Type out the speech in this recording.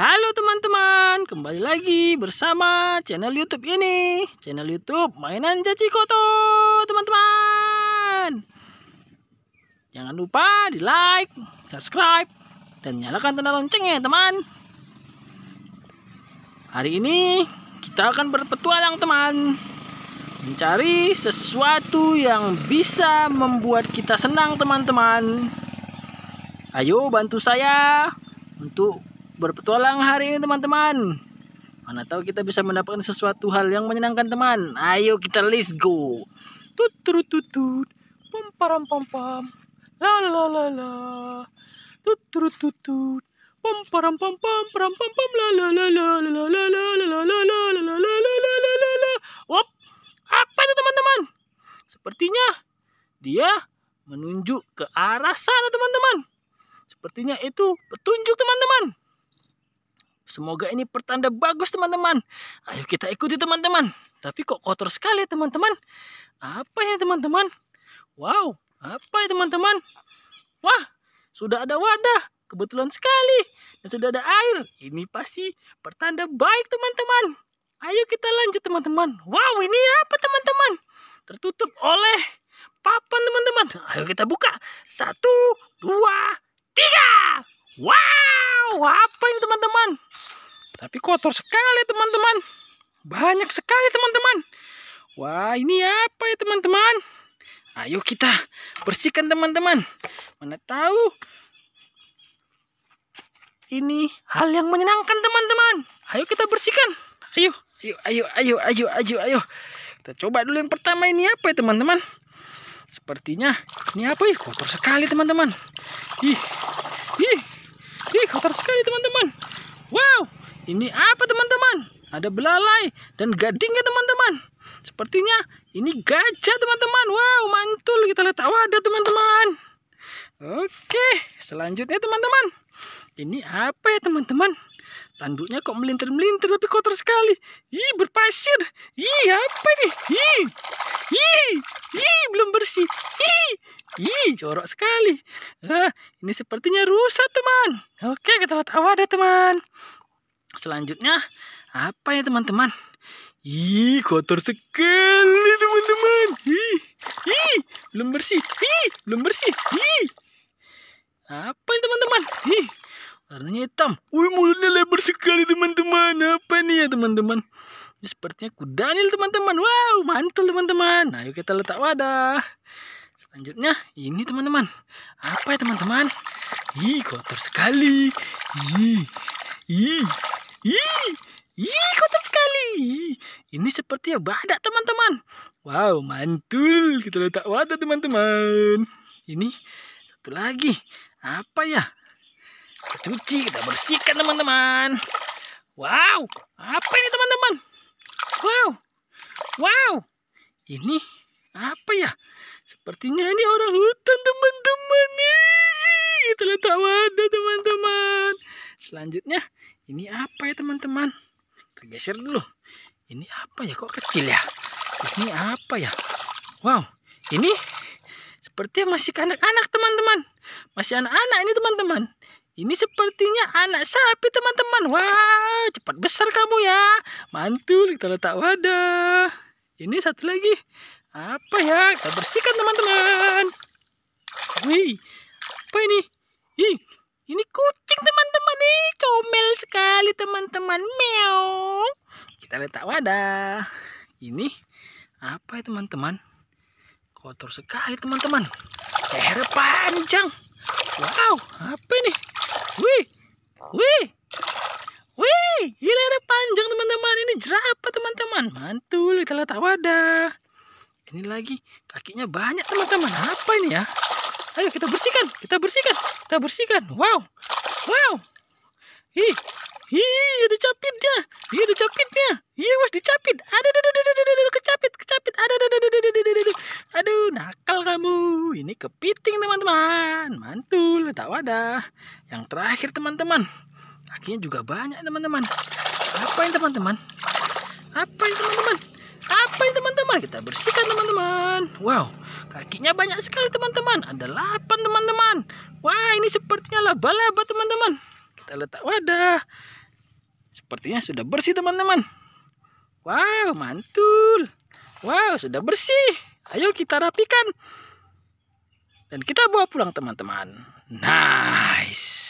Halo teman-teman, kembali lagi bersama channel YouTube ini, channel YouTube mainan Caci Koto, teman-teman. Jangan lupa di like, subscribe, dan nyalakan tanda loncengnya, ya, teman. Hari ini kita akan berpetualang, teman, mencari sesuatu yang bisa membuat kita senang, teman-teman. Ayo bantu saya untuk berpetualang hari ini teman-teman mana tahu kita bisa mendapatkan sesuatu hal yang menyenangkan teman ayo kita let's go tut tut pom pam pom pam la la la la tut tut tut pom pam pam pam pam pam pam la la la la la la la la la la la la la la la la la la la wop apa itu teman-teman sepertinya dia menunjuk ke arah sana teman-teman sepertinya itu petunjuk teman-teman Semoga ini pertanda bagus teman-teman. Ayo kita ikuti teman-teman. Tapi kok kotor sekali teman-teman. Apa ya teman-teman? Wow, apa ya teman-teman? Wah, sudah ada wadah. Kebetulan sekali. Dan sudah ada air. Ini pasti pertanda baik teman-teman. Ayo kita lanjut teman-teman. Wow, ini apa teman-teman? Tertutup oleh papan teman-teman. Ayo kita buka. Satu, dua, tiga. Wow, apa ini teman-teman? Tapi kotor sekali teman-teman. Banyak sekali teman-teman. Wah ini apa ya teman-teman? Ayo kita bersihkan teman-teman. Mana tahu ini hal yang menyenangkan teman-teman. Ayo kita bersihkan. Ayo, ayo, ayo, ayo, ayo, ayo, ayo. Kita coba dulu yang pertama ini apa ya teman-teman? Sepertinya ini apa ya? Kotor sekali teman-teman. Ih, ih, ih kotor sekali teman-teman. Wow, ini apa teman-teman? Ada belalai dan gading ya teman-teman. Sepertinya ini gajah teman-teman. Wow mantul kita lihat oh, ada teman-teman. Oke selanjutnya teman-teman. Ini apa ya teman-teman? Tanduknya kok melintir-melintir tapi kotor sekali. Ih, berpasir. Ih, apa ini? Ih. Ih, ih belum bersih. Ih. Ih, jorok sekali. Ah, ini sepertinya rusak, teman. Oke, kita lihat awal oh, ada teman. Selanjutnya apa ya teman-teman? Ih, kotor sekali teman-teman. Ih, ih, belum bersih. Ih, belum bersih. Ih. Apa ini teman-teman? Ih, warnanya hitam. Wih, mulutnya lebar sekali teman-teman. Apa ini ya teman-teman? Ini sepertinya kuda nih teman-teman. Wow, mantul teman-teman. Ayo nah, kita letak wadah. Selanjutnya ini teman-teman. Apa ya teman-teman? Ih, kotor sekali. Ih. Ih. Ih, ih kotor sekali. Ini seperti badak teman-teman. Wow, mantul. Kita letak wadah teman-teman. Ini satu lagi. Apa ya? Kita cuci, kita bersihkan teman-teman. Wow, apa ini teman-teman? Wow, wow. Ini apa ya? Sepertinya ini orang hutan teman-teman. Kita letak wadah teman-teman. Selanjutnya ini apa ya teman-teman tergeser dulu ini apa ya kok kecil ya ini apa ya wow ini sepertinya masih anak-anak teman-teman masih anak-anak ini teman-teman ini sepertinya anak sapi teman-teman Wow. cepat besar kamu ya mantul kita letak wadah ini satu lagi apa ya kita bersihkan teman-teman wih apa ini ih ini kut comel sekali teman-teman meow kita letak wadah ini apa ya teman-teman kotor sekali teman-teman leher panjang wow apa ini wih wih wih leher panjang teman-teman ini jerapah teman-teman mantul kita letak wadah ini lagi kakinya banyak teman-teman apa ini ya ayo kita bersihkan kita bersihkan kita bersihkan wow wow Hi. Hi, ada capitnya. Hi, ada capitnya. ada, was dicapit. Aduh, aduh, aduh, aduh, aduh, kecapit, kecapit. Aduh, aduh, aduh, aduh, aduh, aduh, aduh. Aduh, nakal kamu. Ini kepiting, teman-teman. Mantul, tak wadah. Yang terakhir, teman-teman. Kakinya juga banyak, teman-teman. Apa ini, teman-teman? Apa ini, teman-teman? Apa ini, teman-teman? Kita bersihkan, teman-teman. Wow, kakinya banyak sekali, teman-teman. Ada 8, teman-teman. Wah, ini sepertinya laba-laba, teman-teman kita letak wadah sepertinya sudah bersih teman-teman wow mantul wow sudah bersih ayo kita rapikan dan kita bawa pulang teman-teman nice